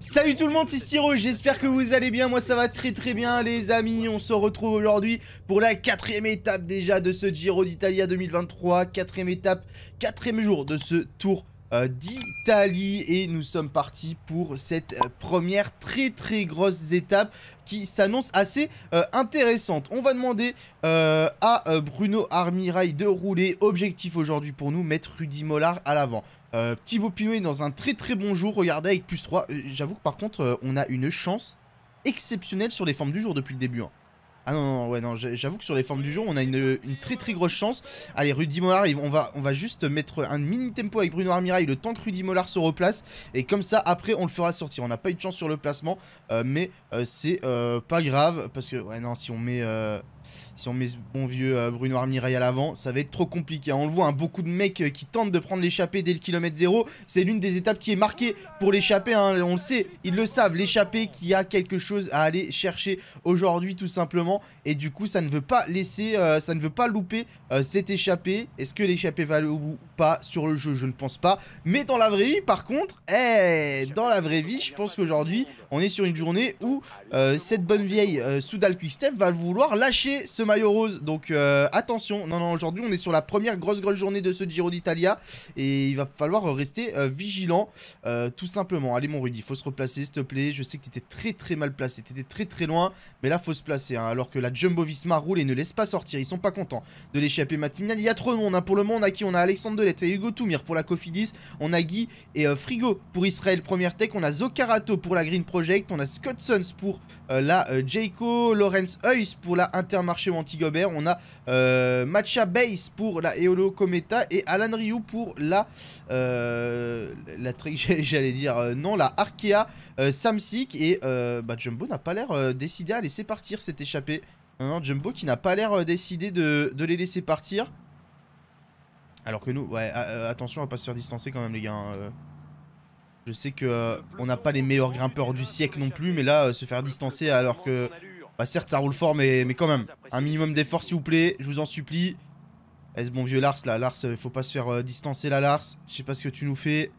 Salut tout le monde, c'est Styro, j'espère que vous allez bien, moi ça va très très bien les amis, on se retrouve aujourd'hui pour la quatrième étape déjà de ce Giro d'Italia 2023, quatrième étape, quatrième jour de ce Tour euh, d'Italie et nous sommes partis pour cette euh, première très très grosse étape qui s'annonce assez euh, intéressante. On va demander à Bruno Armirail de rouler. Objectif aujourd'hui pour nous, mettre Rudy Mollard à l'avant. Euh, Thibaut Pinot est dans un très très bon jour, regardez, avec plus 3. Euh, j'avoue que par contre, euh, on a une chance exceptionnelle sur les formes du jour depuis le début. Hein. Ah non, non, ouais, non, j'avoue que sur les formes du jour, on a une, très très grosse chance. Allez, Rudy Mollard, on va, on va juste mettre un mini tempo avec Bruno Armirail, le temps que Rudy Mollard se replace. Et comme ça, après, on le fera sortir. On n'a pas eu de chance sur le placement, mais c'est pas grave. Parce que, ouais, non, si on met si on met ce bon vieux euh, Bruno Armirail à l'avant, ça va être trop compliqué. Hein. On le voit, hein, beaucoup de mecs euh, qui tentent de prendre l'échappée dès le kilomètre zéro. C'est l'une des étapes qui est marquée pour l'échappée. Hein. on le sait, ils le savent. L'échappée qui a quelque chose à aller chercher aujourd'hui, tout simplement. Et du coup, ça ne veut pas laisser, euh, ça ne veut pas louper cette échappée. Est-ce que l'échappée va aller pas sur le jeu Je ne pense pas. Mais dans la vraie vie, par contre, eh, dans la vraie vie, je pense qu'aujourd'hui, on est sur une journée où cette bonne vieille Soudal Quickstep va vouloir lâcher ce maillot rose. Donc euh, attention, non, non, aujourd'hui on est sur la première grosse, grosse journée de ce Giro d'Italia. Et il va falloir rester euh, vigilant, euh, tout simplement. Allez mon Rudy, faut se replacer s'il te plaît. Je sais que t'étais très, très mal placé, t'étais très, très loin. Mais là, faut se placer, hein. alors que la Jumbo-Visma roule et ne laisse pas sortir. Ils sont pas contents de l'échapper matinale. Il y a trop de monde. Hein, pour le moment, on a qui On a Alexandre Delette et Hugo Toumir pour la Cofidis. On a Guy et Frigo pour Israël Première Tech. On a Zocarato pour la Green Project. On a Scott Sons pour euh, là, la euh, Jayco Lawrence Heuss pour la Intermarché Montigobert. On a euh, Matcha Base pour la Eolo Cometa et Alan Ryu pour la... La la j'allais dire non, la Arkea Samsic. Et bah, Jumbo n'a pas l'air décidé à laisser partir cette échappée. Jumbo qui n'a pas l'air décidé de, de, les laisser partir. Alors que nous, ouais, attention à pas se faire distancer quand même les gars. Hein, je sais que euh, on n'a pas les meilleurs grimpeurs du siècle non plus, mais là, euh, se faire distancer alors que... Bah certes, ça roule fort, mais, mais quand même. Un minimum d'effort, s'il vous plaît, je vous en supplie. Est-ce bon vieux Lars, là Lars, il euh, faut pas se faire distancer, là, Lars. Je sais pas ce que tu nous fais.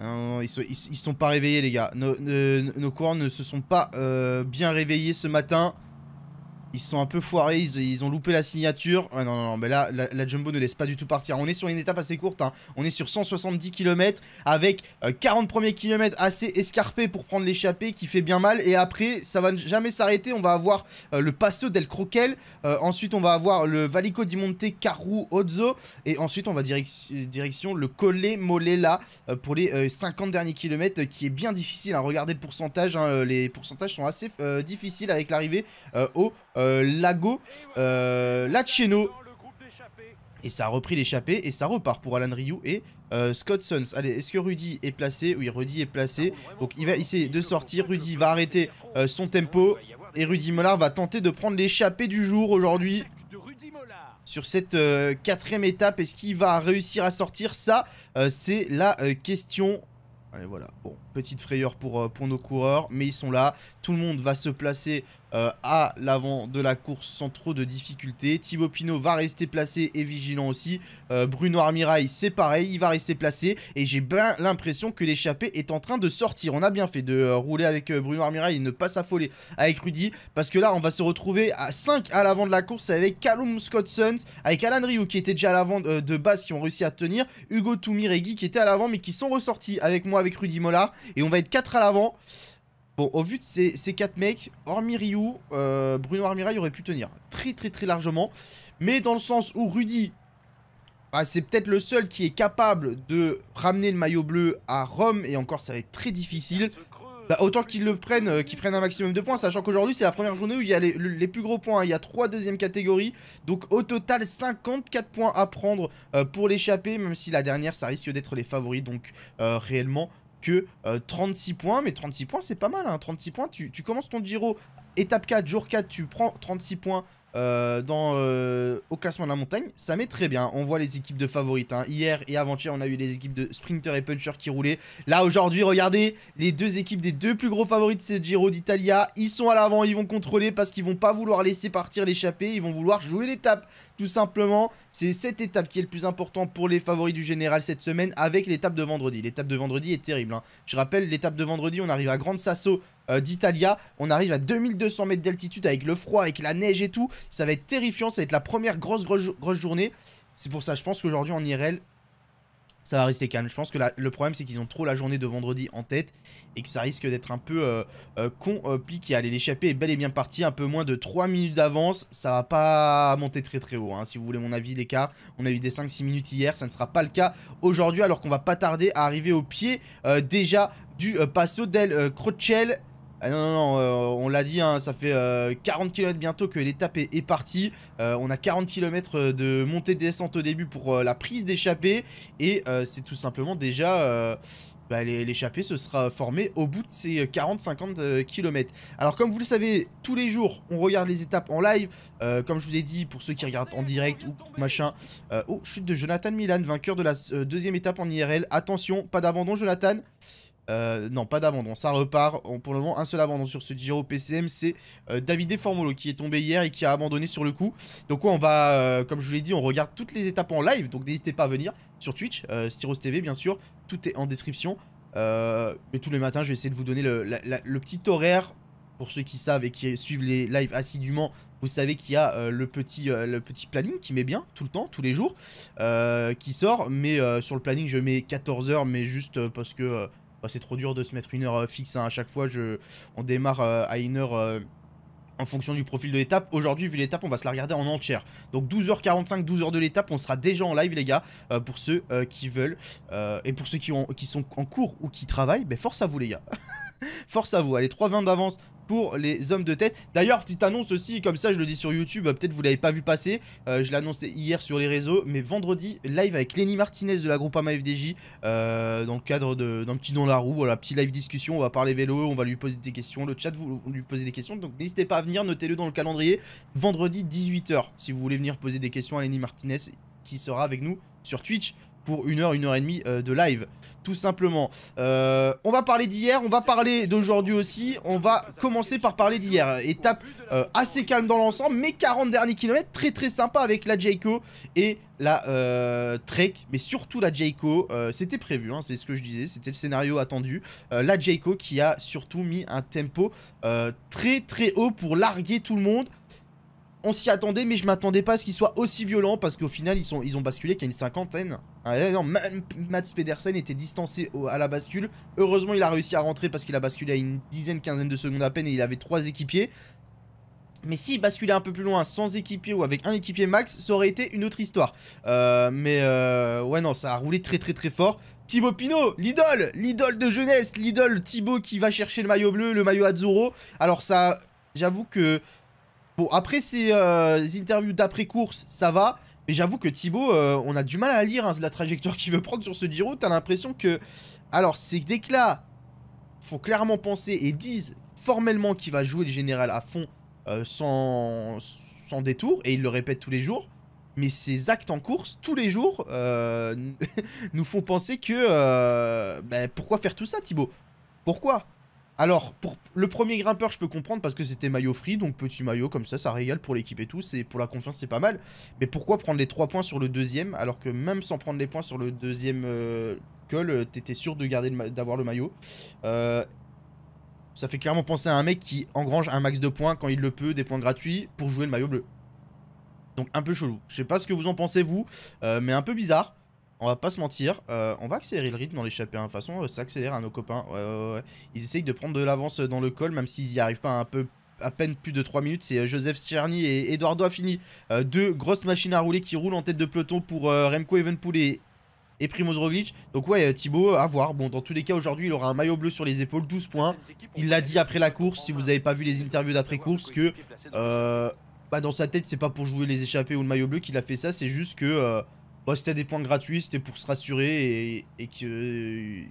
ils, sont, sont pas réveillés, les gars. Nos, nos, ne se sont pas bien réveillés ce matin. Ils sont un peu foirés, ils, ont loupé la signature. non, non, non, mais là, la, jumbo ne laisse pas du tout partir. On est sur une étape assez courte, hein. on est sur 170 km avec 40 euh, premiers kilomètres assez escarpés pour prendre l'échappée qui fait bien mal. Et après, ça va jamais s'arrêter. On va avoir euh, le Passo del Croquel. Euh, ensuite, on va avoir le Valico di Monte Caru Ozzo. Et ensuite, on va direction le Colle Molella pour les 50 derniers kilomètres qui est bien difficile. Hein. Regardez le pourcentage, hein, les pourcentages sont assez difficiles avec l'arrivée au euh, Lago, euh, Lacheno. Et ça a repris l'échappée et ça repart pour Alan Ryu et euh, Scott Sons Allez, est-ce que Rudy est placé Oui, Rudy est placé. Donc il va essayer de sortir. Rudy va arrêter son tempo. Et Rudy Mollard va tenter de prendre l'échappée du jour aujourd'hui. Sur cette quatrième étape, est-ce qu'il va réussir à sortir Ça, c'est la question. Allez, voilà. Bon, Petite frayeur pour, euh, pour nos coureurs, mais ils sont là. Tout le monde va se placer euh, à l'avant de la course sans trop de difficultés. Thibaut Pinot va rester placé et vigilant aussi. Euh, Bruno Armirail, c'est pareil, il va rester placé. Et j'ai bien l'impression que L'échappé est en train de sortir. On a bien fait de rouler avec Bruno Armirail et ne pas s'affoler avec Rudy. Parce que là, on va se retrouver à 5 à l'avant de la course avec Callum Scotson, avec Alan Ryu qui était déjà à l'avant de base, qui ont réussi à tenir. Hugo Toumir qui était à l'avant mais qui sont ressortis avec moi, avec Rudy Mollard. Et on va être 4 à l'avant. Bon, au vu de ces, ces 4 mecs, hormis Ryu, euh, Bruno il aurait pu tenir très très très largement. Mais dans le sens où Rudy, ah, c'est peut-être le seul qui est capable de ramener le maillot bleu à Rome. Et encore, ça va être très difficile. Bah, autant qu'ils le prennent, euh, qu'ils prennent un maximum de points, sachant qu'aujourd'hui c'est la première journée où il y a les, plus gros points. Hein. Il y a 3 deuxièmes catégories, donc au total 54 points à prendre euh, pour l'échapper, même si la dernière ça risque d'être les favoris, donc euh, réellement 36 euh, points, mais 36 points c'est pas mal, hein. 36 points, tu, tu, commences ton Giro, étape 4, jour 4, tu prends 36 points, euh, dans, euh, au classement de la montagne, ça met très bien. On voit les équipes de favorites. Hein. Hier et avant-hier, on a eu les équipes de sprinter et puncher qui roulaient. Là, aujourd'hui, regardez, les deux équipes des deux plus gros favoris de ce Giro d'Italia, ils sont à l'avant, ils vont contrôler parce qu'ils vont pas vouloir laisser partir l'échappée, ils vont vouloir jouer l'étape. Tout simplement, c'est cette étape qui est le plus important pour les favoris du général cette semaine avec l'étape de vendredi. L'étape de vendredi est terrible. Hein. Je rappelle, l'étape de vendredi, on arrive à Grande Sasso euh, d'Italia. On arrive à 2200 mètres d'altitude avec le froid, avec la neige et tout. Ça va être terrifiant, ça va être la première grosse, grosse, journée. C'est pour ça, je pense qu'aujourd'hui en IRL, ça va rester calme. Je pense que le problème, c'est qu'ils ont trop la journée de vendredi en tête et que ça risque d'être un peu euh, euh, compliqué. Allez, l'échappée est bel et bien parti Un peu moins de 3 minutes d'avance. Ça va pas monter très très haut. Hein, si vous voulez mon avis, les l'écart, on a eu des 5-6 minutes hier. Ça ne sera pas le cas aujourd'hui alors qu'on va pas tarder à arriver au pied déjà du Passo del Crochel. Ah non, non, non, euh, on l'a dit, hein, ça fait 40 euh, km bientôt que l'étape est, partie. Euh, on a 40 km de montée-descente au début pour la prise d'échappée. Et c'est tout simplement déjà... Bah, l'échappée se sera formée au bout de ces 40-50 km. Alors comme vous le savez, tous les jours, on regarde les étapes en live. comme je vous ai dit, pour ceux qui regardent en direct ou machin. oh, chute de Jonathan Milan, vainqueur de la deuxième étape en IRL. Attention, pas d'abandon Jonathan. Euh, non, pas d'abandon, ça repart. pour le moment, un seul abandon sur ce Giro PCM, c'est euh, David Deformolo qui est tombé hier et qui a abandonné sur le coup. Donc on va, euh, comme je vous l'ai dit, on regarde toutes les étapes en live, donc n'hésitez pas à venir sur Twitch, Styros TV bien sûr, tout est en description. mais tous les matins, je vais essayer de vous donner le, petit horaire. Pour ceux qui savent et qui suivent les lives assidûment, vous savez qu'il y a le, petit, le petit planning qui met bien tout le temps, tous les jours, qui sort. Mais sur le planning, je mets 14h, mais juste parce que c'est trop dur de se mettre une heure euh, fixe. Hein. À chaque fois, je... on démarre euh, à une heure euh, en fonction du profil de l'étape. Aujourd'hui, vu l'étape, on va se la regarder en entière. Donc 12h45, 12h de l'étape, on sera déjà en live, les gars, pour ceux qui veulent. et pour ceux qui, ont, qui, sont en cours ou qui travaillent, ben, force à vous, les gars. force à vous. Allez, 3 20 d'avance pour les hommes de tête. D'ailleurs, petite annonce aussi, comme ça je le dis sur YouTube, peut-être vous l'avez pas vu passer, je euh, je l'annonçais hier sur les réseaux, mais vendredi, live avec Lenny Martinez de la groupe FDJ, euh, dans le cadre d'un petit dans la roue, voilà, petit live discussion, on va parler vélo, on va lui poser des questions, le chat vous lui posez des questions, donc n'hésitez pas à venir, notez-le dans le calendrier, vendredi 18h, si vous voulez venir poser des questions à Lenny Martinez, qui sera avec nous sur Twitch pour une heure, une heure et demie euh, de live tout simplement. Euh, on va parler d'hier, on va parler d'aujourd'hui aussi. On va commencer par parler d'hier. Étape euh, assez calme dans l'ensemble, mais 40 derniers kilomètres, très très sympa avec la Jayco et la Trek, mais surtout la Jayco. c'était prévu, hein, c'est ce que je disais, c'était le scénario attendu. la Jayco qui a surtout mis un tempo très très haut pour larguer tout le monde on s'y attendait, mais je m'attendais pas à ce qu'il soit aussi violent parce qu'au final, ils, sont, ils ont basculé a une cinquantaine ah, non, Mats Pedersen était distancé à la bascule. Heureusement, il a réussi à rentrer parce qu'il a basculé à une dizaine, quinzaine de secondes à peine et il avait trois équipiers. Mais s'il basculait un peu plus loin sans équipier ou avec un équipier max, ça aurait été une autre histoire. Euh, mais euh, ouais, non, ça a roulé très très très fort. Thibaut Pinot, l'idole, l'idole de jeunesse, l'idole Thibaut qui va chercher le maillot bleu, le maillot Azzurro. Alors ça, j'avoue que... Bon, après ces euh, interviews d'après-course, ça va. Mais j'avoue que Thibaut, euh, on a du mal à lire hein, la trajectoire qu'il veut prendre sur ce Giro. T'as l'impression que... Alors, ces déclats font clairement penser et disent formellement qu'il va jouer le général à fond euh, sans, sans détour. Et il le répète tous les jours. Mais ses actes en course, tous les jours, euh, nous font penser que... Ben, pourquoi faire tout ça, Thibaut Pourquoi alors, pour le premier grimpeur, je peux comprendre parce que c'était maillot free, donc petit maillot, comme ça, ça régale pour l'équipe et tout, c'est pour la confiance, c'est pas mal. Mais pourquoi prendre les 3 points sur le deuxième, alors que même sans prendre les points sur le deuxième call, euh, col, euh, t'étais sûr de garder d'avoir le maillot euh, Ça fait clairement penser à un mec qui engrange un max de points quand il le peut, des points gratuits, pour jouer le maillot bleu. Donc un peu chelou. Je sais pas ce que vous en pensez vous, mais un peu bizarre. On va pas se mentir, euh, on va accélérer le rythme dans l'échappée. Hein. De toute façon, euh, ça accélère à hein, nos copains. Ils essayent de prendre de l'avance euh, dans le col, même s'ils y arrivent pas hein, un peu à peine plus de 3 minutes, c'est Joseph Cherny et Eduardo Affini, deux grosses machines à rouler qui roulent en tête de peloton pour Remco Evenpool et, et Primoz Roglic. Donc ouais, Thibaut, à voir. Bon, dans tous les cas, aujourd'hui, il aura un maillot bleu sur les épaules, 12 points. Il l'a dit après la course, si vous n'avez pas vu les interviews d'après-course, que bah, dans sa tête, c'est pas pour jouer les échappées ou le maillot bleu qu'il a fait ça, c'est juste que Bon, bah, c'était des points gratuits, c'était pour se rassurer et, que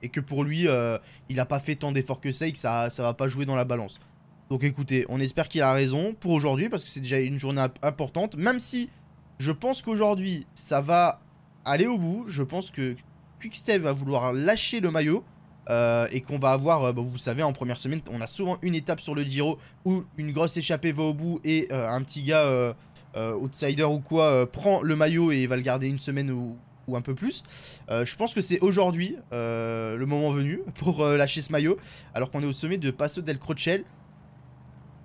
et que pour lui, euh, il n'a pas fait tant d'efforts que ça et que ça, ça va pas jouer dans la balance. Donc écoutez, on espère qu'il a raison pour aujourd'hui parce que c'est déjà une journée importante. Même si je pense qu'aujourd'hui, ça va aller au bout. Je pense que Quickstep va vouloir lâcher le maillot. Euh, et qu'on va avoir, euh, bah, vous savez, en première semaine, on a souvent une étape sur le Giro où une grosse échappée va au bout et un petit gars euh, outsider ou quoi, euh, prend le maillot et va le garder une semaine ou, un peu plus. Euh, je pense que c'est aujourd'hui le moment venu pour lâcher ce maillot, alors qu'on est au sommet de Passo del Crochel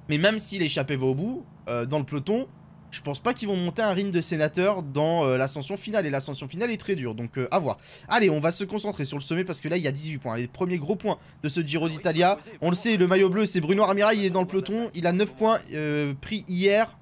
Mais même si l'échappée va au bout, dans le peloton, je pense pas qu'ils vont monter un ring de sénateur dans l'ascension finale. Et l'ascension finale est très dure, donc à voir. Allez, on va se concentrer sur le sommet parce que là, il y a 18 points. Les premiers gros points de ce Giro d'Italia. On le sait, le maillot bleu, c'est Bruno Armira, il est dans le peloton. Il a 9 points pris hier.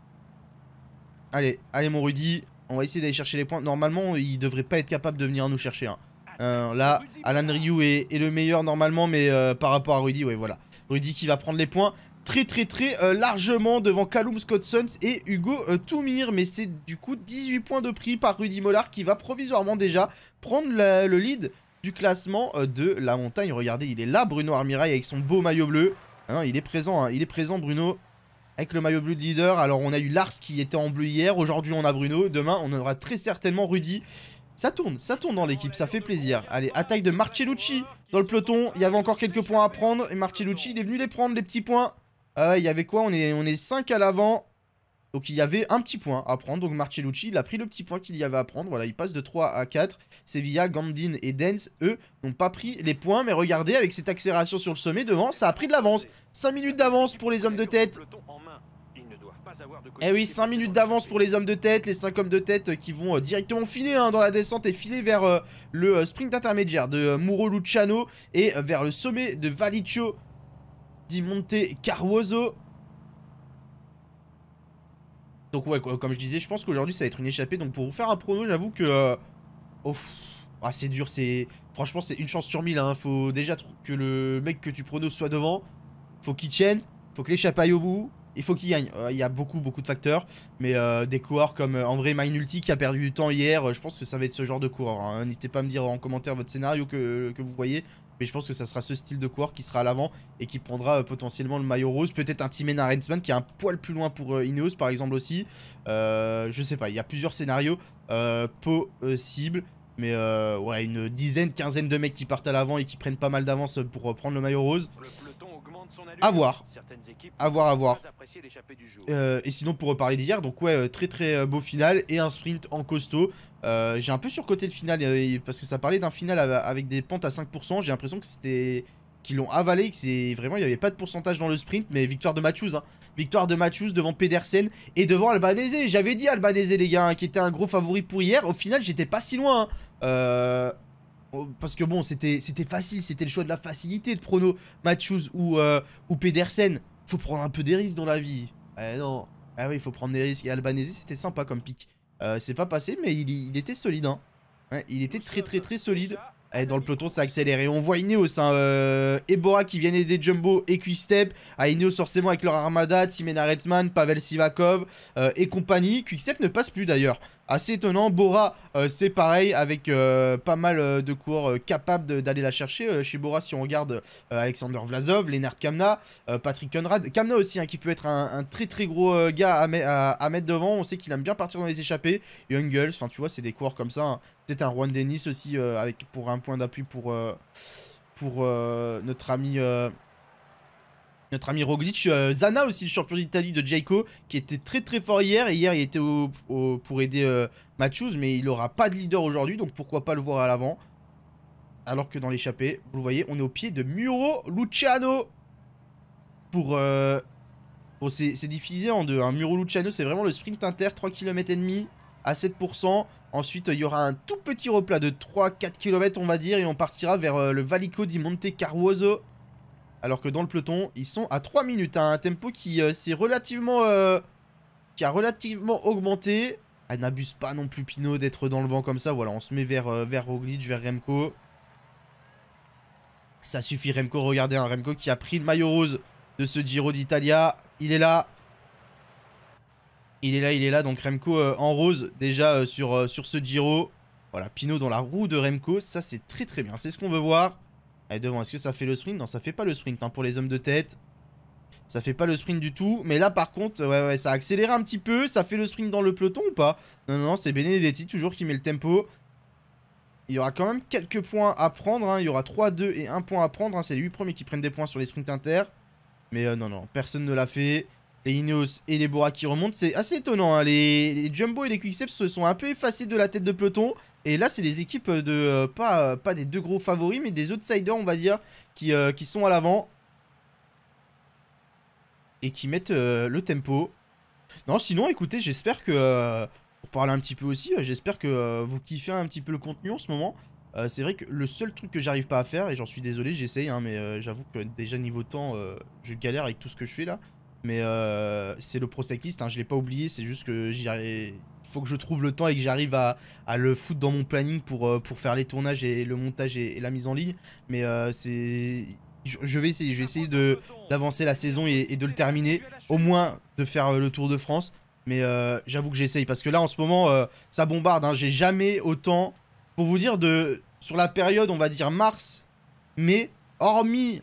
Allez, allez mon Rudy, on va essayer d'aller chercher les points. Normalement, il devrait pas être capable de venir nous chercher. un. Hein. Euh, là, Alan Ryu est, le meilleur normalement, mais euh, par rapport à Rudy, ouais, voilà. Rudy qui va prendre les points très très très euh, largement devant Callum Scottsons et Hugo Toumir. Mais c'est du coup 18 points de prix par Rudy Mollard qui va provisoirement déjà prendre le lead du classement de la montagne. Regardez, il est là Bruno Armirail avec son beau maillot bleu. Hein, il est présent, hein. il est présent Bruno avec le maillot bleu de leader. Alors on a eu Lars qui était en bleu hier, aujourd'hui on a Bruno, demain on aura très certainement Rudy. Ça tourne, ça tourne dans l'équipe, ça fait plaisir. Allez, attaque de Marcellucci dans le peloton. Il y avait encore quelques points à prendre et Marcellucci, il est venu les prendre, les petits points. Ah il y avait quoi on est, on est 5 à l'avant. Donc il y avait un petit point à prendre. Donc Marcellucci, il a pris le petit point qu'il y avait à prendre. Voilà, il passe de 3 à 4. Sevilla, Gandin et Dens, eux, n'ont pas pris les points. Mais regardez, avec cette accélération sur le sommet devant, ça a pris de l'avance. 5 minutes d'avance pour les hommes de tête. Eh oui, 5 minutes d'avance pour les hommes de tête, les 5 hommes de tête qui vont euh, directement filer hein, dans la descente et filer vers euh, le euh, sprint intermédiaire de Muro Luciano et vers le sommet de Valicio di Monte Caruoso. Donc ouais, comme je disais, je pense qu'aujourd'hui ça va être une échappée. Donc pour vous faire un prono, j'avoue que... Oh, c'est dur, c'est... Franchement, c'est une chance sur mille. il hein. Faut déjà que le mec que tu pronos soit devant. Faut qu'il tienne. Faut que l'échappée aille au bout. Il faut qu'il gagne. Euh, il y a beaucoup, beaucoup de facteurs. Mais euh, des coureurs comme en André Mainulti qui a perdu du temps hier, je pense que ça va être ce genre de coureur. Hein. N'hésitez pas à me dire en commentaire votre scénario que vous voyez. Mais je pense que ça sera ce style de coureur qui sera à l'avant et qui prendra euh, potentiellement le maillot rose. Peut-être un Timena Rensman qui est un poil plus loin pour euh, Ineos par exemple aussi. Euh, je sais pas, il y a plusieurs scénarios possibles. Mais ouais, une dizaine, quinzaine de mecs qui partent à l'avant et qui prennent pas mal d'avance pour prendre le maillot rose à voir. À voir, à voir. Euh, et sinon, pour reparler d'hier, donc ouais, euh, très très euh, beau final et un sprint en costaud. j'ai un peu surcoté le final parce que ça parlait d'un final avec des pentes à 5%. J'ai l'impression que c'était qu'ils l'ont avalé, que c'est vraiment il n'y avait pas de pourcentage dans le sprint, mais victoire de Matthews, hein. victoire de Matthews devant Pedersen et devant Albanese. J'avais dit Albanese les gars, hein, qui était un gros favori pour hier. Au final, j'étais pas si loin. Hein. euh... Oh, parce que bon, c'était facile, c'était le choix de la facilité de prono, Matthews ou, euh, ou Pedersen. Faut prendre un peu des risques dans la vie. Eh non, ah oui, il faut prendre des risques. Et Albanese, c'était sympa comme pic. Euh, c'est pas passé, mais il, était solide. Hein. il était très très très solide. Et eh, dans le peloton, ça a accéléré. On voit Ineos, hein, euh, Ebora qui vient aider Jumbo et Quickstep. À ah, Ineos, forcément, avec leur armada, Timena Redman, Pavel Sivakov euh, et compagnie. Quickstep ne passe plus d'ailleurs assez étonnant. Bora, euh, c'est pareil, avec euh, pas mal euh, de cours capables d'aller la chercher. chez Bora, si on regarde Alexander Vlasov, Lennart Kamna, Patrick Conrad. Kamna aussi, hein, qui peut être un, très très gros gars à, mettre devant. On sait qu'il aime bien partir dans les échappées. Youngles, enfin tu vois, c'est des coureurs comme ça. Hein. Peut-être un Juan Dennis aussi, avec, pour un point d'appui pour, pour notre ami... Notre ami Roglic, euh, Zana aussi, le champion d'Italie de Jayco, qui était très très fort hier. Et hier, il était pour aider euh, mais il n'aura pas de leader aujourd'hui, donc pourquoi pas le voir à l'avant. Alors que dans l'échappée, vous le voyez, on est au pied de Muro Luciano. Pour... Euh, c'est diffusé en deux. Hein. Muro Luciano, c'est vraiment le sprint inter, 3 km et demi à 7%. Ensuite, il y aura un tout petit replat de 3-4 km, on va dire, et on partira vers euh, le Valico di Monte Caruoso. Alors que dans le peloton, ils sont à 3 minutes. Hein. un tempo qui euh, s'est relativement... Euh, qui a relativement augmenté. Elle ah, N'abuse pas non plus Pino d'être dans le vent comme ça. Voilà, on se met vers, euh, vers Roglic, vers Remco. Ça suffit Remco, regardez, un hein, Remco qui a pris le maillot rose de ce Giro d'Italia. Il est là. Il est là, il est là. Donc Remco en rose déjà sur, sur ce Giro. Voilà, Pino dans la roue de Remco. Ça, c'est très très bien. C'est ce qu'on veut voir. Eh, devant, est-ce que ça fait le sprint Non, ça fait pas le sprint hein, pour les hommes de tête. Ça fait pas le sprint du tout. Mais là, par contre, ouais, ouais, ça accélère un petit peu. Ça fait le sprint dans le peloton ou pas Non, non, non, c'est Benedetti toujours qui met le tempo. Il y aura quand même quelques points à prendre. Hein. Il y aura 3, 2 et 1 point à prendre. Hein. C'est les 8 premiers qui prennent des points sur les sprints inter. Mais euh, non, non, personne ne l'a fait. Les Ineos et les Bora qui remontent, c'est assez étonnant. Hein. Les, Jumbo et les Quicksteps se sont un peu effacés de la tête de peloton. Et là, c'est des équipes de euh, pas, euh, pas des deux gros favoris, mais des outsiders, on va dire, qui, euh, qui sont à l'avant. Et qui mettent le tempo. Non, sinon, écoutez, j'espère que... pour parler un petit peu aussi, j'espère que vous kiffez un petit peu le contenu en ce moment. c'est vrai que le seul truc que j'arrive pas à faire, et j'en suis désolé, j'essaye, hein, mais j'avoue que déjà niveau temps, je galère avec tout ce que je fais là. Mais euh, c'est le pro hein, je l'ai pas oublié, c'est juste que Il faut que je trouve le temps et que j'arrive à, à, le foutre dans mon planning pour, euh, pour faire les tournages et le montage et, la mise en ligne. Mais euh, c'est. Je, vais essayer, je vais essayer d'avancer la saison et, de le terminer. Au moins de faire le Tour de France. Mais j'avoue que j'essaye parce que là en ce moment ça bombarde. Hein. j'ai jamais autant. Pour vous dire de. Sur la période on va dire mars, mais hormis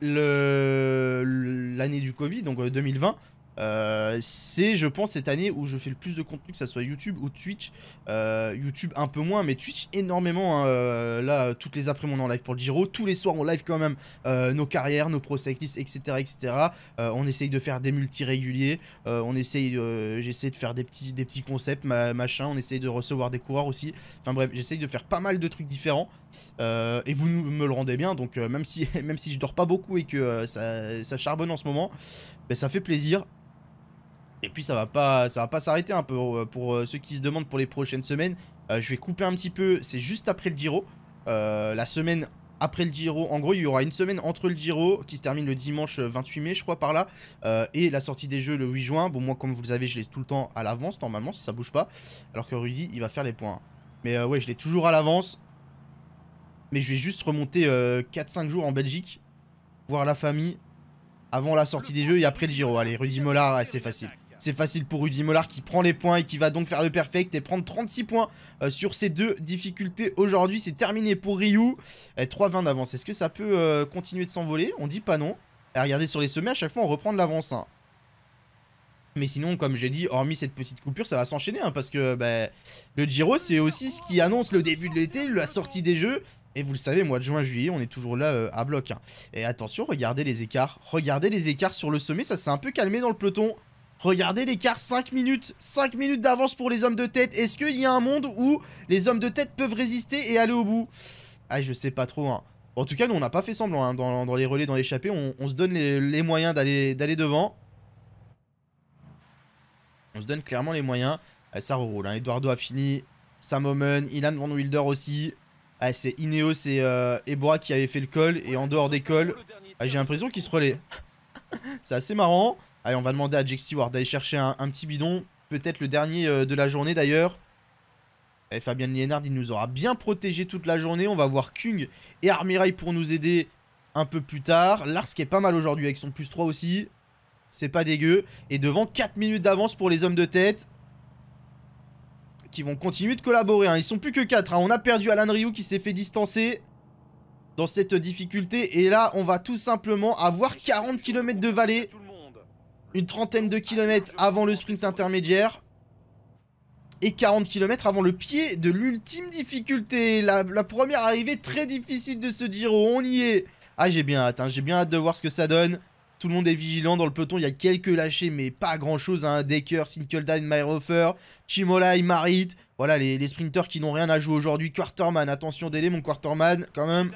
l'année du Covid, donc 2020, euh, euh, c'est, je pense, cette année où je fais le plus de contenu, que ça soit YouTube ou Twitch. Euh, YouTube un peu moins, mais Twitch énormément. Hein, là, toutes les après-midi, en live pour le Giro. Tous les soirs, on live quand même nos carrières, nos pro cyclistes, etc. etc. on essaye de faire des multi réguliers. on essaye, j'essaie de faire des petits, des petits concepts, machin. On essaye de recevoir des coureurs aussi. Enfin bref, j'essaye de faire pas mal de trucs différents. Euh, et vous me le rendez bien, donc euh, même, si, même si je dors pas beaucoup et que euh, ça, ça, charbonne en ce moment, mais ben, ça fait plaisir. Et puis ça va pas ça va pas s'arrêter un peu pour ceux qui se demandent pour les prochaines semaines. je vais couper un petit peu, c'est juste après le Giro. la semaine après le Giro. En gros, il y aura une semaine entre le Giro qui se termine le dimanche 28 mai, je crois, par là, et la sortie des jeux le 8 juin. Bon, moi, comme vous le savez, je l'ai tout le temps à l'avance, normalement, si ça bouge pas. Alors que Rudy, il va faire les points. Mais ouais, je l'ai toujours à l'avance. Mais je vais juste remonter 4-5 euh, jours en Belgique, voir la famille, avant la sortie des jeux et après le Giro. Allez, Rudy Mollard, c'est facile. C'est facile pour Rudy Mollard qui prend les points et qui va donc faire le perfect et prendre 36 points euh, sur ces deux difficultés aujourd'hui. C'est terminé pour Ryu. 3-20 eh, d'avance. Est-ce que ça peut euh, continuer de s'envoler On dit pas non. Et eh, regardez sur les sommets, à chaque fois on reprend de l'avance. Hein. Mais sinon, comme j'ai dit, hormis cette petite coupure, ça va s'enchaîner. Hein, parce que bah, le Giro, c'est aussi ce qui annonce le début de l'été, la sortie des jeux. Et vous le savez, mois de juin, juillet, on est toujours là euh, à bloc. Hein. Et attention, regardez les écarts. Regardez les écarts sur le sommet, ça s'est un peu calmé dans le peloton. Regardez l'écart, 5 minutes, 5 minutes d'avance pour les hommes de tête. Est-ce qu'il y a un monde où les hommes de tête peuvent résister et aller au bout Ah, je sais pas trop. Hein. En tout cas, nous, on n'a pas fait semblant hein. dans, les relais, dans l'échappée. On, se donne les, moyens d'aller devant. On se donne clairement les moyens. Euh, ça roule. Eduardo a fini. Sam Omen, Ilan Van Wilder aussi. Ah, c'est Ineos c'est Ebro euh, qui avait fait le call. Et en dehors des calls, ah, j'ai l'impression qu'ils se relaient. c'est assez marrant. Allez, on va demander à Jake Stewart d'aller chercher un, petit bidon. Peut-être le dernier euh, de la journée d'ailleurs. Et eh, Fabien Lienard, il nous aura bien protégé toute la journée. On va voir Kung et Armirail pour nous aider un peu plus tard. Lars qui est pas mal aujourd'hui avec son plus 3 aussi. C'est pas dégueu. Et devant 4 minutes d'avance pour les hommes de tête. Ils vont continuer de collaborer. Hein. Ils sont plus que 4. Hein. On a perdu Alan Ryu qui s'est fait distancer dans cette difficulté. Et là, on va tout simplement avoir 40 km de vallée. Une trentaine de kilomètres avant le sprint intermédiaire. Et 40 km avant le pied de l'ultime difficulté. La, première arrivée très difficile de ce dire. On y est. Ah, j'ai bien hâte. Hein. J'ai bien hâte de voir ce que ça donne. Tout le monde est vigilant dans le peloton. Il y a quelques lâchés, mais pas grand-chose. Hein. Decker, Sinkeldine, Meyerhofer, Chimolai, Marit. Voilà, les, sprinters qui n'ont rien à jouer aujourd'hui. Quarterman, attention délai, mon Quarterman, quand même.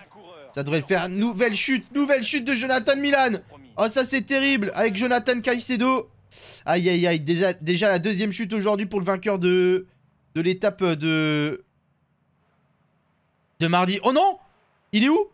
Ça devrait le faire. Nouvelle chute, nouvelle chute de Jonathan Milan. Oh, ça, c'est terrible. Avec Jonathan Caicedo. Aïe, aïe, aïe. Déjà, déjà la deuxième chute aujourd'hui pour le vainqueur de, de l'étape de... De mardi. Oh non Il est où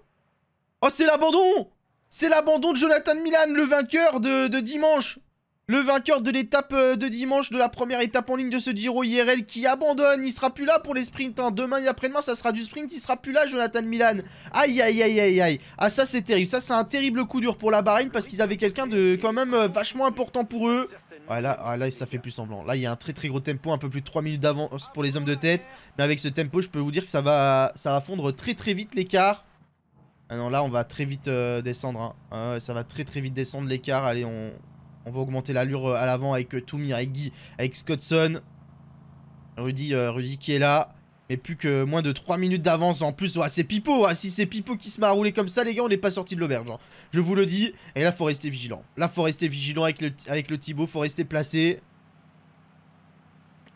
Oh, c'est l'abandon c'est l'abandon de Jonathan Milan, le vainqueur de, dimanche. Le vainqueur de l'étape euh, de dimanche, de la première étape en ligne de ce Giro IRL qui abandonne. Il sera plus là pour les sprints. Hein. Demain et après-demain, ça sera du sprint. Il sera plus là, Jonathan Milan. Aïe, aïe, aïe, aïe, aïe. Ah, ça, c'est terrible. Ça, c'est un terrible coup dur pour la Bahreïn parce qu'ils avaient quelqu'un de quand même euh, vachement important pour eux. Ouais ah, là, ah, là, ça fait plus semblant. Là, il y a un très, très gros tempo. Un peu plus de 3 minutes d'avance pour les hommes de tête. Mais avec ce tempo, je peux vous dire que ça va, ça va fondre très, très vite l'écart. Ah non, là, on va très vite euh, descendre. Hein. Ah ça va très très vite descendre l'écart. Allez, on, va augmenter l'allure euh, à l'avant avec euh, Toomir, avec Guy, avec Scottson. Rudy, euh, Rudy qui est là. Mais plus que moins de 3 minutes d'avance en plus. c'est Pipo. Si c'est Pipo qui se met à rouler comme ça, les gars, on n'est pas sorti de l'auberge. Hein. Je vous le dis. Et là, faut rester vigilant. Là, faut rester vigilant avec le, avec le Thibaut. Faut rester placé.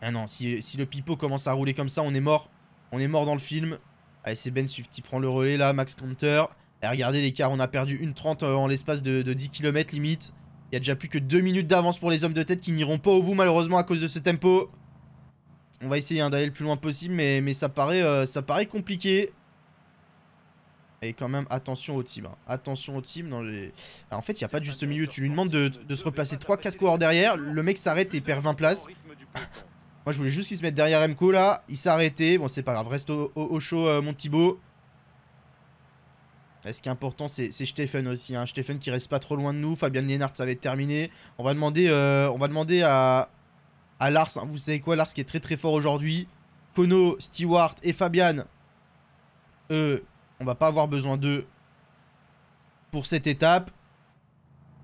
Ah non, si, si le Pipo commence à rouler comme ça, on est mort. On est mort dans le film. Allez, c'est Ben Swift qui prend le relais là, Max Counter. Et regardez l'écart, on a perdu une euh, en l'espace de, 10 km limite. Il y a déjà plus que 2 minutes d'avance pour les hommes de tête qui n'iront pas au bout malheureusement à cause de ce tempo. On va essayer hein, d'aller le plus loin possible, mais, mais ça, paraît, euh, ça paraît compliqué. Et quand même, attention au team. Hein. Attention au team. Dans les... en fait, il n'y a pas de juste milieu. Tu lui demandes de, de se replacer 3-4 coureurs derrière. Le mec s'arrête et perd 20 places. Moi, je voulais juste qu'il se mette derrière Mco là. Il s'est arrêté. Bon, c'est pas grave. Reste au, chaud, euh, mon Thibaut. ce qui est important, c'est Stephen aussi. Hein. Stephen qui reste pas trop loin de nous. Fabien Lienhardt, ça va être terminé. On va demander, euh, on va demander à, Lars. Hein. Vous savez quoi, Lars qui est très très fort aujourd'hui. Kono, Stewart et Fabian. Eux, on va pas avoir besoin d'eux pour cette étape.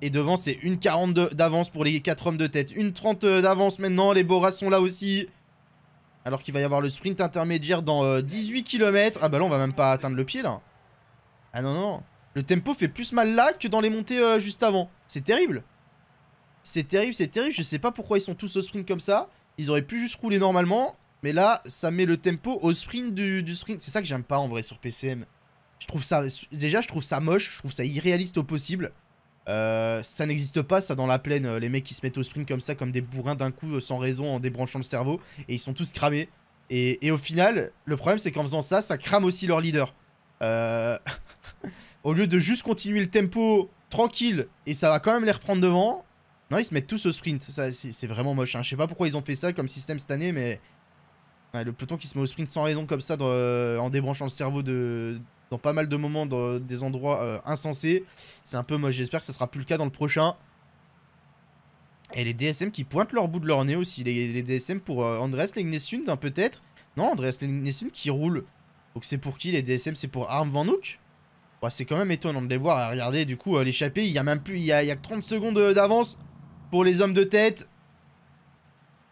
Et devant, c'est une 40 d'avance pour les 4 hommes de tête. Une 30 euh, d'avance maintenant. Les Boras sont là aussi. Alors qu'il va y avoir le sprint intermédiaire dans 18 euh, km. Ah bah là, on va même pas atteindre le pied, là. Ah non, non, non. Le tempo fait plus mal là que dans les montées euh, juste avant. C'est terrible. C'est terrible, c'est terrible. Je sais pas pourquoi ils sont tous au sprint comme ça. Ils auraient pu juste rouler normalement. Mais là, ça met le tempo au sprint du, du sprint. C'est ça que j'aime pas en vrai sur PCM. Je trouve ça... Déjà, je trouve ça moche. Je trouve ça irréaliste au possible. Euh, ça n'existe pas ça dans la plaine, euh, les mecs qui se mettent au sprint comme ça, comme des bourrins d'un coup euh, sans raison en débranchant le cerveau, et ils sont tous cramés. Et, au final, le problème c'est qu'en faisant ça, ça crame aussi leur leader. au lieu de juste continuer le tempo tranquille et ça va quand même les reprendre devant, non ils se mettent tous au sprint, c'est vraiment moche. Hein. Je sais pas pourquoi ils ont fait ça comme système cette année, mais le peloton qui se met au sprint sans raison comme ça en débranchant le cerveau de, dans pas mal de moments, dans des endroits euh, insensés. C'est un peu moi, j'espère que ça sera plus le cas dans le prochain. Et les DSM qui pointent leur bout de leur nez aussi. Les, les DSM pour euh, Andreas Legnessund, hein, peut-être. Non, Andreas Legnessund qui roule. Donc c'est pour qui les DSM C'est pour Arm Van Hook C'est quand même étonnant de les voir. Regardez, du coup, euh, l'échappé, il y a même plus. Il y a, que 30 secondes d'avance pour les hommes de tête.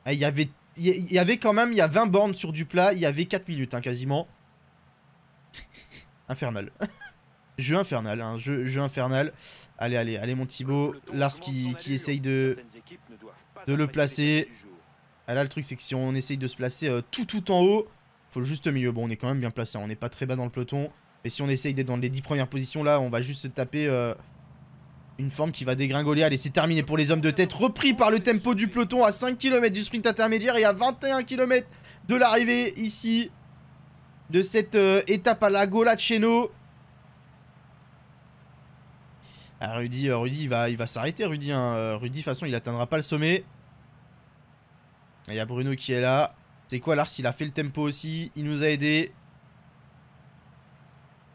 il y avait. Il y avait quand même, il y a 20 bornes sur du plat, il y avait 4 minutes hein, quasiment. Infernal. jeu infernal, hein, jeu, infernal. Allez, allez, allez mon Thibaut. Lars qui, essaye de, de le placer. Ah là, le truc, c'est que si on essaye de se placer euh, tout tout en haut, faut le juste milieu. Bon, on est quand même bien placé, hein, on n'est pas très bas dans le peloton. Mais si on essaye d'être dans les 10 premières positions, là, on va juste se taper euh, une forme qui va dégringoler. Allez, c'est terminé pour les hommes de tête. Repris par le tempo du peloton à 5 km du sprint intermédiaire et à 21 km de l'arrivée ici de cette euh, étape à la Golaceno. Ah, Rudy, euh, Rudy, il va, il va s'arrêter, Rudy. Hein. Euh, de toute façon, il n'atteindra pas le sommet. Il y a Bruno qui est là. C'est quoi, Lars Il a fait le tempo aussi. Il nous a aidé.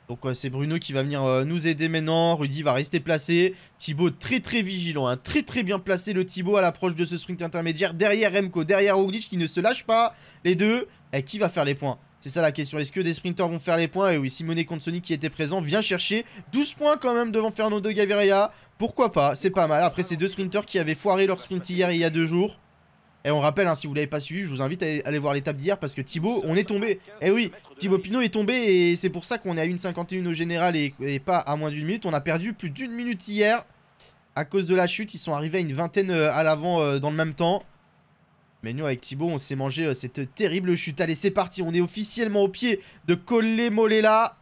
Donc, c'est Bruno qui va venir nous aider maintenant. Rudy va rester placé. Thibaut, très très vigilant. Hein. Très très bien placé le Thibaut à l'approche de ce sprint intermédiaire. Derrière Remco, derrière Oglitch qui ne se lâche pas. Les deux. Et qui va faire les points c'est ça la question. Est-ce que des sprinters vont faire les points Et eh oui, Simone Consonic qui était présent vient chercher 12 points quand même devant Fernando Gaviria. Pourquoi pas C'est pas mal. Après ces deux sprinters qui avaient foiré leur sprint hier et il y a deux jours. Et on rappelle, hein, si vous l'avez pas suivi, je vous invite à aller voir l'étape d'hier parce que Thibaut, on est tombé. Et eh oui, Thibaut Pinot est tombé et c'est pour ça qu'on est à 1,51 au général et, et, pas à moins d'une minute. On a perdu plus d'une minute hier à cause de la chute. Ils sont arrivés à une vingtaine euh, à l'avant euh, dans le même temps. Mais nous, avec Thibaut, on s'est mangé euh, cette terrible chute. Allez, c'est parti. On est officiellement au pied de Collé Moléla.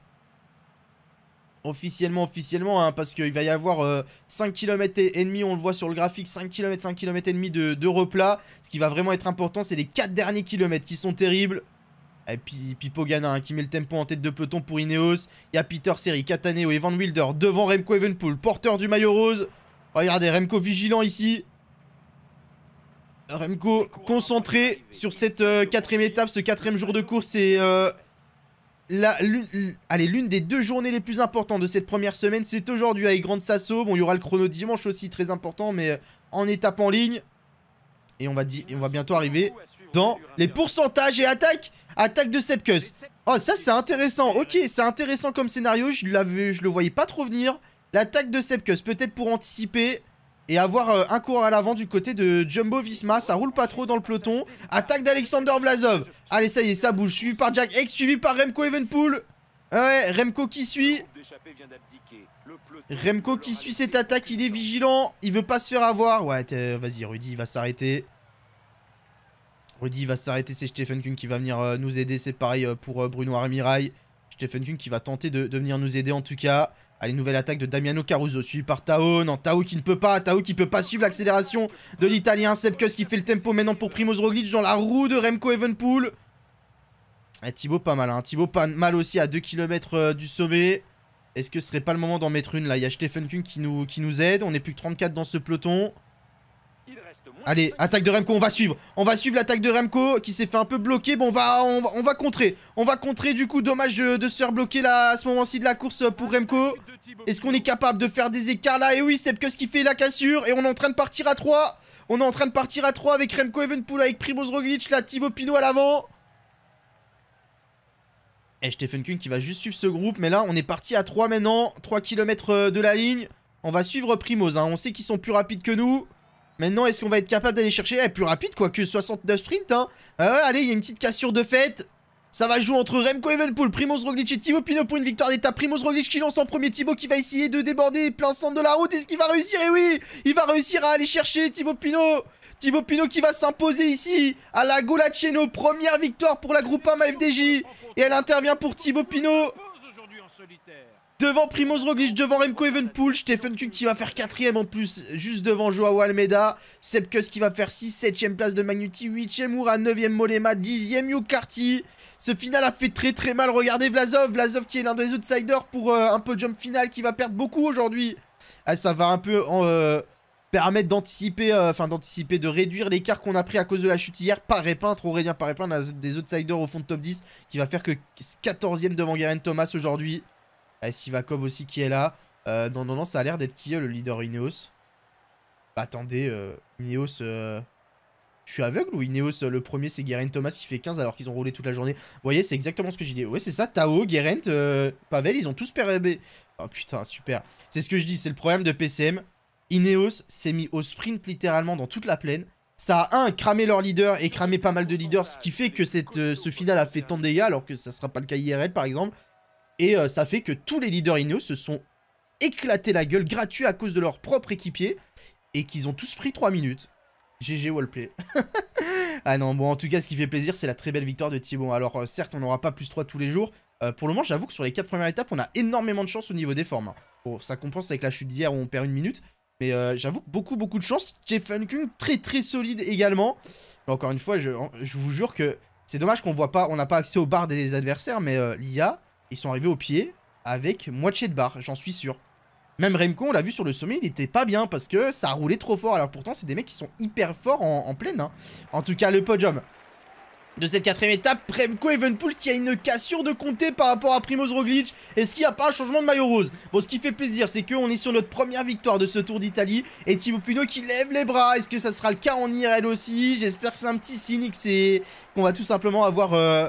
Officiellement, officiellement, hein, parce qu'il va y avoir 5 euh, km et demi, on le voit sur le graphique, 5 km, 5 km et demi de, de replat. Ce qui va vraiment être important, c'est les 4 derniers kilomètres qui sont terribles. Et puis Pipo Gana hein, qui met le tempo en tête de peloton pour Ineos. Il y a Peter Seri, Cataneo et Van Wilder devant Remco Evenpool, porteur du maillot rose. Regardez, Remco vigilant ici. Remco concentré sur cette euh, quatrième étape, ce quatrième jour de course C'est euh, l'une des deux journées les plus importantes de cette première semaine, c'est aujourd'hui avec Grande Sasso. Bon, il y aura le chrono dimanche aussi, très important, mais euh, en étape en ligne. Et on va, on va bientôt arriver dans les pourcentages et attaque Attaque de Sepkus. Oh, ça, c'est intéressant. Ok, c'est intéressant comme scénario. Je, je le voyais pas trop venir. L'attaque de Sepkus, peut-être pour anticiper et avoir euh, un cours à l'avant du côté de Jumbo Visma. Ça roule pas trop dans le peloton. Attaque d'Alexander Vlasov. Allez, ça y est, ça bouge. Suivi par Jack X, suivi par Remco Evenpool. Ah ouais, Remco qui suit. Remco qui suit cette attaque, il est vigilant. Il veut pas se faire avoir. Ouais, vas-y, Rudy, il va s'arrêter. Rudy va s'arrêter, c'est Stephen Kuhn qui va venir euh, nous aider, c'est pareil euh, pour Bruno Armirail. Stephen Kuhn qui va tenter de, venir nous aider en tout cas. Allez, ah, nouvelle attaque de Damiano Caruso, suivi par Tao. Non, Tao qui ne peut pas. Tao qui peut pas suivre l'accélération de l'Italien. Sebkus qui fait le tempo maintenant pour Primoz Roglic dans la roue de Remco Evenpool. Et eh, Thibaut pas mal. Hein. Thibaut pas mal aussi à 2 km euh, du sommet. Est-ce que ce serait pas le moment d'en mettre une là Il y a Stephen Kuhn qui nous, qui nous aide. On est plus que 34 dans ce peloton. Allez, attaque de Remco, on va suivre. On va suivre l'attaque de Remco qui s'est fait un peu bloquer. Bon, on va, on va, contrer. On va contrer, du coup, dommage de, se faire bloquer là, à ce moment-ci de la course euh, pour Remco. Est-ce qu'on est capable de faire des écarts là Et eh oui, c'est que ce qui fait la cassure. Et on est en train de partir à 3. On est en train de partir à 3 avec Remco Evenpool, avec Primoz Roglic, là, Thibaut Pinot à l'avant. Et Stephen Kuhn qui va juste suivre ce groupe. Mais là, on est parti à 3 maintenant. 3 km euh, de la ligne. On va suivre Primoz. Hein. On sait qu'ils sont plus rapides que nous. Maintenant, est-ce qu'on va être capable d'aller chercher Elle eh, plus rapide, quoi, que 69 sprint, hein allez, il y a une petite cassure de fête ça va jouer entre Remco Evenpool, Primoz Roglic et Thibaut Pinot pour une victoire d'étape. Primoz Roglic qui lance en premier, Thibaut qui va essayer de déborder plein centre de la route. Est-ce qu'il va réussir Eh oui Il va réussir à aller chercher Thibaut Pinot Thibaut Pinot qui va s'imposer ici à la Golaceno. Première victoire pour la Groupama FDJ. Et elle intervient pour Thibaut Pinot. Devant Primoz Roglic, devant Remco Evenpool, Stephen Kuhn qui va faire quatrième en plus, juste devant Joao Almeida, Sepkus qui va faire 6, 7 place de Magnuti, 8ème Moura, 9ème Molema, 10ème Ce final a fait très très mal, regardez Vlasov, Vlasov qui est l'un des outsiders pour euh, un peu jump final, qui va perdre beaucoup aujourd'hui. Ah, ça va un peu euh, permettre d'anticiper, euh, enfin d'anticiper, de réduire l'écart qu'on a pris à cause de la chute hier par peintre. Aurélien par a des outsiders au fond de top 10, qui va faire que 14ème devant Garen Thomas aujourd'hui. Ah Sivakov aussi qui est là. Euh, non, non, non, ça a l'air d'être qui euh, le leader Ineos bah, Attendez, Ineos... Je suis aveugle ou Ineos, le premier c'est Geraint Thomas qui fait 15 alors qu'ils ont roulé toute la journée Vous voyez, c'est exactement ce que j'ai dit. Ouais, c'est ça, Tao, Guérent, Pavel, ils ont tous perdu. Oh putain, super. C'est ce que je dis, c'est le problème de PCM. Ineos s'est mis au sprint littéralement dans toute la plaine. Ça a, un, cramé leur leader et cramé pas mal de leaders, ce qui fait que cette, ce final a fait tant de dégâts alors que ça sera pas le cas IRL par exemple. Et euh, ça fait que tous les leaders Ineos se sont éclatés la gueule gratuit à cause de leur propre équipier. Et qu'ils ont tous pris 3 minutes. GG Wallplay. ah non, bon, en tout cas, ce qui fait plaisir, c'est la très belle victoire de Thibault. Alors, euh, certes, on n'aura pas plus 3 tous les jours. Euh, pour le moment, j'avoue que sur les 4 premières étapes, on a énormément de chance au niveau des formes. Hein. Bon, ça compense avec la chute d'hier où on perd une minute. Mais j'avoue beaucoup, beaucoup de chance. Jeff Kung, très, très solide également. encore une fois, je, je vous jure que c'est dommage qu'on voit pas, on n'a pas accès aux barres des adversaires, mais l'IA, ils sont arrivés au pied avec moitié de barre, j'en suis sûr. Même Remco, on l'a vu sur le sommet, il était pas bien parce que ça a roulé trop fort. Alors pourtant, c'est des mecs qui sont hyper forts en, pleine. Hein. En tout cas, le podium de cette quatrième étape, Remco Evenpool qui a une cassure de comté par rapport à Primoz Roglic. Est-ce qu'il n'y a pas un changement de maillot rose Bon, ce qui fait plaisir, c'est qu'on est sur notre première victoire de ce Tour d'Italie. Et Thibaut Pinot qui lève les bras. Est-ce que ça sera le cas en IRL aussi J'espère que c'est un petit cynique, c'est qu'on va tout simplement avoir... Euh,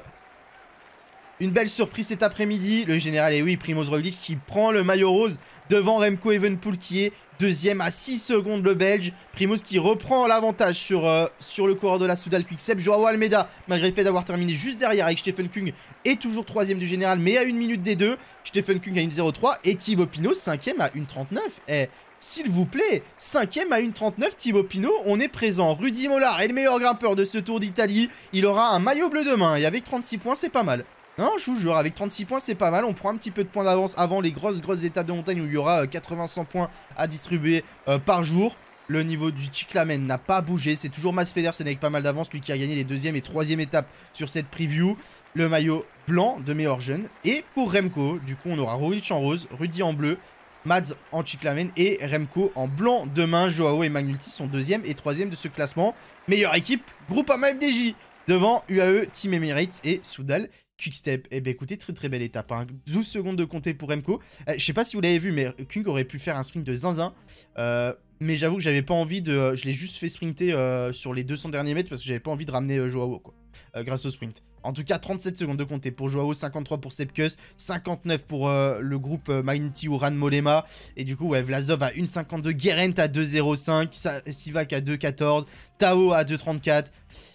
une belle surprise cet après-midi, le général, et oui, Primoz Roglic qui prend le maillot rose devant Remco Evenpool qui est deuxième à 6 secondes le Belge. Primoz qui reprend l'avantage sur, euh, sur le coureur de la Soudal Step Joao Almeida, malgré le fait d'avoir terminé juste derrière avec Stephen Kung, est toujours troisième du général, mais à une minute des deux. Stephen Kung à 3 et Thibaut Pinot cinquième à 1.39. et eh, s'il vous plaît, cinquième à 1.39, Thibaut Pinot, on est présent. Rudy Mollard est le meilleur grimpeur de ce Tour d'Italie. Il aura un maillot bleu demain et avec 36 points, c'est pas mal. Non, je avec 36 points, c'est pas mal. On prend un petit peu de points d'avance avant les grosses, grosses étapes de montagne où il y aura 80-100 euh, points à distribuer euh, par jour. Le niveau du Chiclamen n'a pas bougé. C'est toujours Max Pedersen avec pas mal d'avance, lui qui a gagné les deuxième et troisième étapes sur cette preview. Le maillot blanc de meilleur jeune. Et pour Remco, du coup, on aura Roglic en rose, Rudy en bleu, Mads en Chiclamen et Remco en blanc demain. Joao et Magnulti sont deuxième et troisième de ce classement. Meilleure équipe, groupe AMA FDJ devant UAE, Team Emirates et Soudal step, et eh bien écoutez, très très belle étape. 12 hein. secondes de compter pour Remco. Euh, je sais pas si vous l'avez vu, mais Kung aurait pu faire un sprint de zinzin. Euh, mais j'avoue que j'avais pas envie de... Euh, je l'ai juste fait sprinter sur les 200 derniers mètres parce que j'avais pas envie de ramener Joao, quoi. grâce au sprint. En tout cas, 37 secondes de compter pour Joao, 53 pour Sepkus, 59 pour le groupe Mighty ou Ran Molema. Et du coup, ouais, Vlazov à 1,52, Gerent à 2,05, Sivak à 2,14, Tao à 2,34.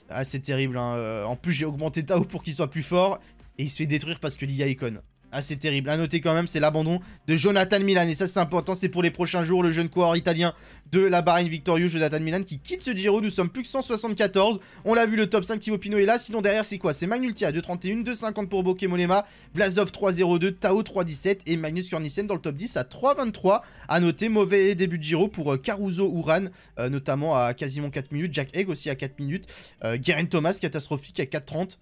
Ah, c'est terrible. Hein, en plus, j'ai augmenté Tao pour qu'il soit plus fort et il se fait détruire parce que l'IA est assez Ah, c'est terrible. À noter quand même, c'est l'abandon de Jonathan Milan. Et ça, c'est important. C'est pour les prochains jours, le jeune coureur italien de la Bahreïn Victorieux, Jonathan Milan, qui quitte ce Giro. Nous sommes plus que 174. On l'a vu, le top 5, Thibaut Pinot est là. Sinon, derrière, c'est quoi C'est Magnulti à 2,31, 2,50 pour Monema Vlasov 3,02, Tao 3,17 et Magnus Kornissen dans le top 10 à 3,23. À noter, mauvais début de Giro pour euh, Caruso Uran, euh, notamment à quasiment 4 minutes. Jack Egg aussi à 4 minutes. Euh, Thomas, catastrophique à 4,30.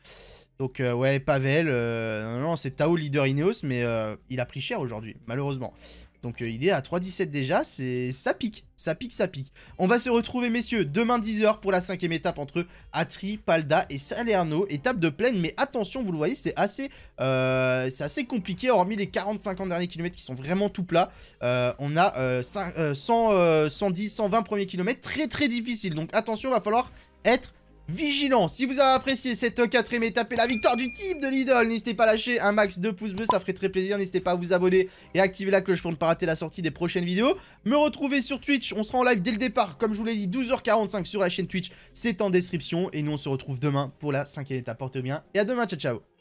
Donc euh, ouais, Pavel, euh, non, non c'est Tao leader Ineos, mais euh, il a pris cher aujourd'hui, malheureusement. Donc il est à 3-17 déjà, ça pique, ça pique, ça pique. On va se retrouver messieurs demain 10h pour la cinquième étape entre Atri, Palda et Salerno. Étape de plaine, mais attention, vous le voyez, c'est assez, assez compliqué, hormis les 40-50 derniers kilomètres qui sont vraiment tout plat on a 110, 120 premiers kilomètres, très très difficile. Donc attention, va falloir être vigilant. Si vous avez apprécié cette quatrième étape et la victoire du type de l'idole, n'hésitez pas à lâcher un max de pouces bleus, ça ferait très plaisir. N'hésitez pas à vous abonner et activer la cloche pour ne pas rater la sortie des prochaines vidéos. Me retrouver sur Twitch, on sera en live dès le départ, comme je vous l'ai dit, 12h45 sur la chaîne Twitch, c'est en description. Et nous, on se retrouve demain pour la cinquième étape. Portez-vous bien et à demain, ciao ciao